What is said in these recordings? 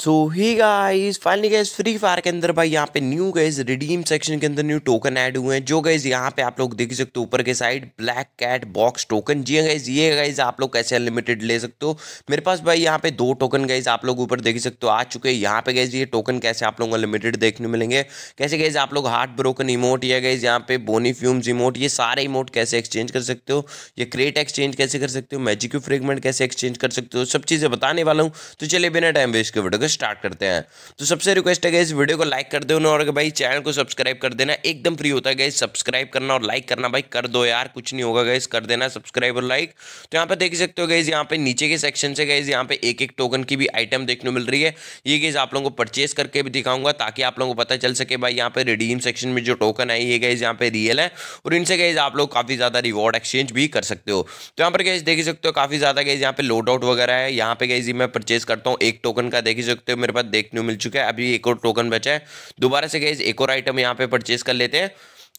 सो hi guys finally guys free fire के अंदर भाई यहाँ पे न्यू गाइस रिडीम सेक्शन के अंदर न्यू टोकन ऐड हुए हैं जो गाइस यहाँ पे आप लोग देख सकते हो ऊपर के side black cat box token जी गाइस हाँ ये गाइस आप लोग कैसे अनलिमिटेड ले सकते हो मेरे पास भाई यहाँ पे दो टोकन गाइस आप लोग ऊपर देख सकते हो आ चुके हैं यहाँ पे गाइज ये टोकन कैसे आप लोग अनलिमिटेड देखने मिलेंगे कैसे गाइज आप लोग हार्ट ब्रोकन इमोट या गाइज यहाँ पे बोनी फ्यूम्स इमोट ये सारे इमोट कैसे एक्सचेंज कर सकते हो ये क्रेट एक्सचेंज कैसे कर सकते हो मैजिक्यू फ्रेगमेंट कैसे एक्सचेंज कर सकते हो सब चीज़ें बताने वाला हूँ तो चलिए बिना टाइम वेस्ट के वीडियो वीडियो स्टार्ट करते हैं तो सबसे रिक्वेस्ट है इस वीडियो को लाइक कर देना और भाई चैनल को सब्सक्राइब कर देना एकदम फ्री होता है सब्सक्राइब करना और लाइक करना भाई कर दो यार कुछ नहीं होगा गई कर देना सब्सक्राइब और लाइक तो यहाँ पे देख सकते हो गई यहाँ पे नीचे के सेक्शन से गई यहाँ पे एक एक टोकन की भी आइटम देखने मिल रही है ये गई आप लोगों को परचेस करके भी दिखाऊंगा ताकि आप लोगों को पता चल सके भाई यहाँ पे रिडीम सेक्शन में जो टोकन है ये गई यहाँ पे रियल है और इनसे गई आप लोग काफी ज्यादा रिवॉर्ड एक्सचेंज भी कर सकते हो तो यहाँ पर गई देख सकते हो काफी ज्यादा गई यहाँ पे लोड आउट वगैरह है यहाँ पे गई मैं परचेज करता हूँ एक टोकन का देख सकते हो मेरे पास देखने को मिल चुका है अभी एक और टोकन बचा है दोबारा से गए एक और आइटम यहाँ पे परचेज कर लेते हैं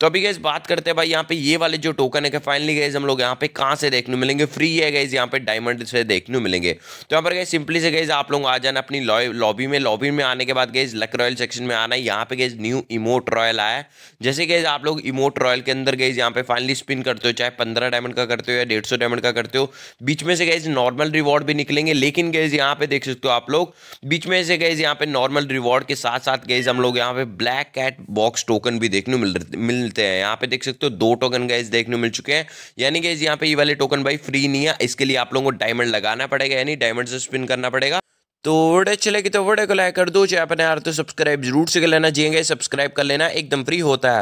तो अभी गैस बात करते हैं भाई यहाँ पे ये वाले जो टोकन है फाइनली गए हम लोग यहाँ पे कहाँ से देखने मिलेंगे फ्री है गैस यहाँ पे डायमंड से देखने मिलेंगे तो यहाँ पर गए सिंपली से गए आप लोग आ जाना अपनी लॉबी में लॉबी में आने के बाद गए लक रॉयल सेक्शन में आना है यहाँ पे गए न्यू इमोट रॉयल आया जैसे गए आप लोग इमोट रॉयल के अंदर गए यहाँ पे फाइनली स्पिन करते हो चाहे पंद्रह डायमंड का करते हो या डेढ़ डायमंड का करते हो बीच में से गए नॉर्मल रिवॉर्ड भी निकलेंगे लेकिन गए यहाँ पे देख सकते हो आप लोग बीच में से गए यहाँ पे नॉर्मल रिवॉर्ड के साथ साथ गए हम लोग यहाँ पे ब्लैक कैट बॉक्स टोकन भी देखने मिल मिलते हैं यहाँ पे देख सकते हो दो टोकन गाइज देखने मिल चुके हैं यानी गाइज यहाँ पे ये वाले टोकन भाई फ्री नहीं है इसके लिए आप लोगों को डायमंड लगाना पड़ेगा यानी डायमंड से स्पिन करना पड़ेगा तो वोडे अच्छी लगी तो वोडे को लाइक कर दो चाहे अपने यार तो सब्सक्राइब जरूर से कर लेना जी सब्सक्राइब हाँ कर लेना एकदम फ्री होता है